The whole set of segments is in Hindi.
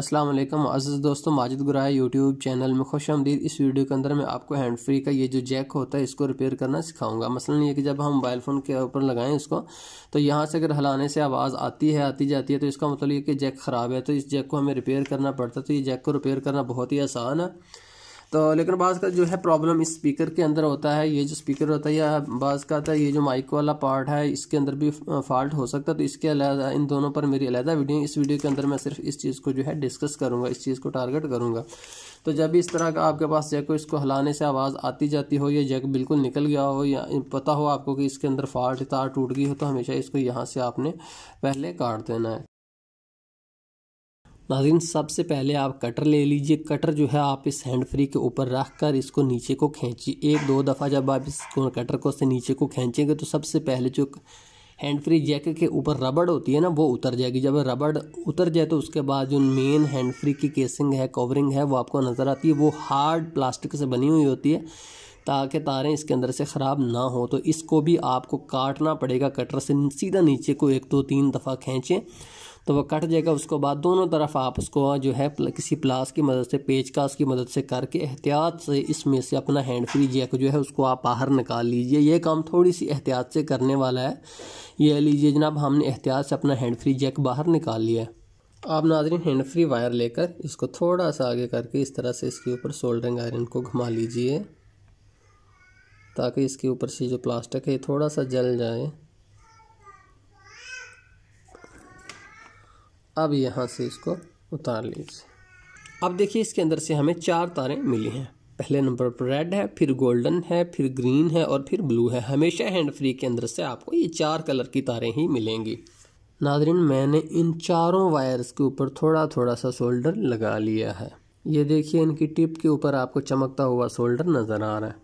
अस्सलाम वालेकुम अज़ीज़ दोस्तों माजिद गुराया यूट्यूब चैनल में खुश आमदीद इस वीडियो के अंदर मैं आपको हैंड फ्री का ये जो जैक होता है इसको रिपेयर करना सिखाऊंगा मसलन ये कि जब हम मोबाइल फ़ोन के ऊपर लगाएं इसको तो यहाँ से अगर हलाने से आवाज़ आती है आती जाती है तो इसका मतलब ये कि जैक ख़राब है तो इस जैक को हमें रिपेयर करना पड़ता है तो ये जैक को रिपेयर करना बहुत ही आसान है तो लेकिन बाज़ का जो है प्रॉब्लम इस स्पीकर के अंदर होता है ये जो स्पीकर होता है या बाज़ का था तो ये जो माइक वाला पार्ट है इसके अंदर भी फॉल्ट हो सकता है तो इसके अलावा इन दोनों पर मेरी अलहदा वीडियो इस वीडियो के अंदर मैं सिर्फ इस चीज़ को जो है डिस्कस करूँगा इस चीज़ को टारगेट करूँगा तो जब भी इस तरह का आपके पास जैक हो इसको हिलाने से आवाज़ आती जाती हो या जैक बिल्कुल निकल गया हो या पता हो आपको कि इसके अंदर फॉल्ट तार टूट गई हो तो हमेशा इसको यहाँ से आपने पहले काट देना है नाजिन सबसे पहले आप कटर ले लीजिए कटर जो है आप इस हैंड फ्री के ऊपर रख कर इसको नीचे को खींचिए एक दो दफ़ा जब आप इस कटर को से नीचे को खींचेंगे तो सबसे पहले जो हैंड फ्री जैक के ऊपर रबड़ होती है ना वो उतर जाएगी जब रबड़ उतर जाए तो उसके बाद जो मेन हैंड फ्री की केसिंग है कवरिंग है वो आपको नज़र आती है वो हार्ड प्लास्टिक से बनी हुई होती है ताकि तारें इसके अंदर से ख़राब ना हो तो इसको भी आपको काटना पड़ेगा कटर से सीधा नीचे को एक दो तो तीन दफ़ा खींचें तो वह कट जाएगा उसको बाद दोनों तरफ आप उसको हाँ, जो है किसी प्लास की मदद से पेचकाश की मदद से करके एहतियात से इसमें से अपना हैंड फ्री जैक जो है उसको आप बाहर निकाल लीजिए ये काम थोड़ी सी एहतियात से करने वाला है ये लीजिए जनाब हमने एहतियात से अपना हैंड फ्री जैक बाहर निकाल लिया है आप नाजरीन हैंड फ्री वायर लेकर इसको थोड़ा सा आगे करके इस तरह से इसके ऊपर सोल्डरिंग आयरन को घुमा लीजिए ताकि इसके ऊपर से जो प्लास्टिक है थोड़ा सा जल जाए अब यहाँ से इसको उतार लीजिए अब देखिए इसके अंदर से हमें चार तारें मिली हैं पहले नंबर पर रेड है फिर गोल्डन है फिर ग्रीन है और फिर ब्लू है हमेशा हैंड फ्री के अंदर से आपको ये चार कलर की तारें ही मिलेंगी नादरीन मैंने इन चारों वायर्स के ऊपर थोड़ा थोड़ा सा सोल्डर लगा लिया है ये देखिए इनकी टिप के ऊपर आपको चमकता हुआ सोल्डर नज़र आ रहा है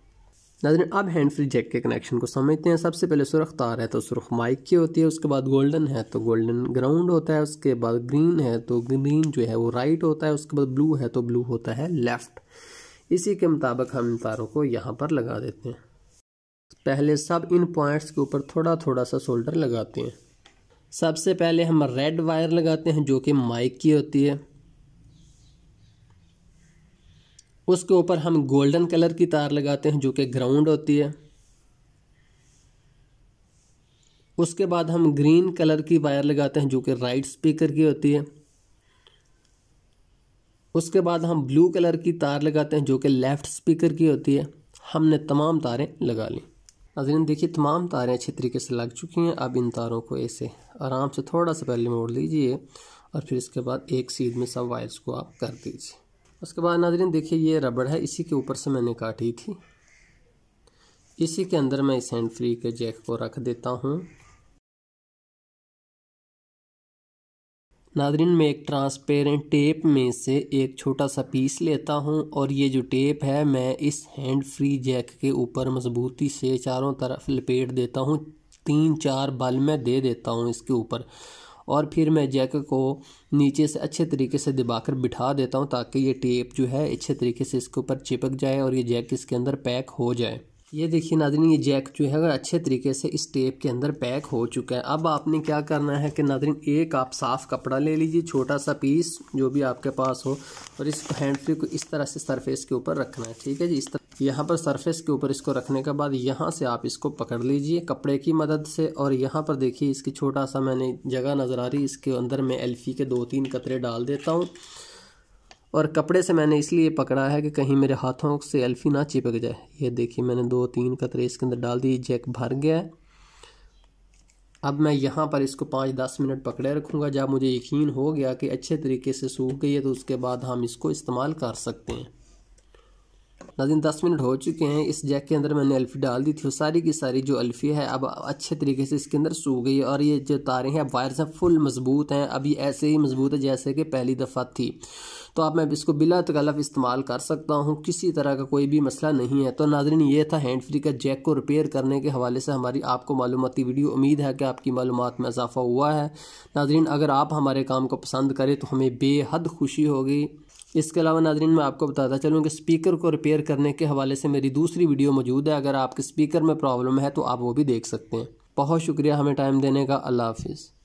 नाजन अब हैंड फ्री जैक के कनेक्शन को समझते हैं सबसे पहले सुरख तार है तो सुरख माइक की होती है उसके बाद गोल्डन है तो गोल्डन ग्राउंड होता है उसके बाद ग्रीन है तो ग्रीन जो है वो राइट होता है उसके बाद ब्लू है तो ब्लू होता है लेफ़्ट इसी के मुताबिक हम इन तारों को यहाँ पर लगा देते हैं पहले सब इन पॉइंट्स के ऊपर थोड़ा थोड़ा सा सोल्डर लगाते हैं सबसे पहले हम रेड वायर लगाते हैं जो कि माइक की होती है उसके ऊपर हम गोल्डन कलर की तार लगाते हैं जो कि ग्राउंड होती है उसके बाद हम ग्रीन कलर की वायर लगाते हैं जो कि राइट स्पीकर की होती है उसके बाद हम ब्लू कलर की तार लगाते हैं जो कि लेफ़्ट स्पीकर की होती है हमने तमाम तारें लगा ली नाजरीन देखिए तमाम तारें अच्छे तरीके से लग चुकी हैं अब इन तारों को ऐसे आराम से थोड़ा सा पहले मोड़ लीजिए और फिर इसके बाद एक सीध में सब वायर्स को आप कर दीजिए उसके बाद नाजरीन देखिए ये रबड़ है इसी के ऊपर से मैंने काटी थी इसी के अंदर मैं इस हैंड फ्री के जैक को रख देता हूँ नादरीन मैं एक ट्रांसपेरेंट टेप में से एक छोटा सा पीस लेता हूँ और ये जो टेप है मैं इस हैंड फ्री जैक के ऊपर मजबूती से चारों तरफ लपेट देता हूँ तीन चार बल मैं दे देता हूँ इसके ऊपर और फिर मैं जैक को नीचे से अच्छे तरीके से दबाकर बिठा देता हूँ ताकि ये टेप जो है अच्छे तरीके से इसके ऊपर चिपक जाए और ये जैक इसके अंदर पैक हो जाए ये देखिए नादरी ये जैक जो है अगर अच्छे तरीके से इस टेप के अंदर पैक हो चुका है अब आपने क्या करना है कि नादरी एक आप साफ़ कपड़ा ले लीजिए छोटा सा पीस जो भी आपके पास हो और इस हैंड फ्री को इस तरह से सरफेस के ऊपर रखना है ठीक है जी इस तरह यहाँ पर सरफेस के ऊपर इसको रखने के बाद यहाँ से आप इसको पकड़ लीजिए कपड़े की मदद से और यहाँ पर देखिए इसकी छोटा सा मैंने जगह नज़र आ रही इसके अंदर मैं एल्फी के दो तीन कतरे डाल देता हूँ और कपड़े से मैंने इसलिए पकड़ा है कि कहीं मेरे हाथों से एल्फ़ी ना चिपक जाए ये देखिए मैंने दो तीन कतरे इसके अंदर डाल दिए जैक भर गया है अब मैं यहाँ पर इसको पाँच दस मिनट पकड़े रखूँगा जब मुझे यकीन हो गया कि अच्छे तरीके से सूख गई है तो उसके बाद हम इसको इस्तेमाल कर सकते हैं नाजिन दस मिनट हो चुके हैं इस जैक के अंदर मैंने अल्फी डाल दी थी और सारी की सारी जो अल्फी है अब अच्छे तरीके से इसके अंदर सूख गई और ये जो तारे हैं वायर्स हैं फुल मजबूत हैं अभी ऐसे ही मजबूत है जैसे कि पहली दफ़ा थी तो आप मैं इसको बिला तकल्फ इस्तेमाल कर सकता हूँ किसी तरह का कोई भी मसला नहीं है तो नाजरन ये था हैंड फ्री का जैक को रिपेयर करने के हवाले से हमारी आपको मालूमती वीडियो उम्मीद है कि आपकी मालूम में इजाफा हुआ है नाजरन अगर आप हमारे काम को पसंद करें तो हमें बेहद खुशी होगी इसके अलावा नाजरीन मैं आपको बताता चलूँ कि स्पीकर को रिपेयर करने के हवाले से मेरी दूसरी वीडियो मौजूद है अगर आपके स्पीकर में प्रॉब्लम है तो आप वो भी देख सकते हैं बहुत शुक्रिया हमें टाइम देने का अल्लाह हाफिज़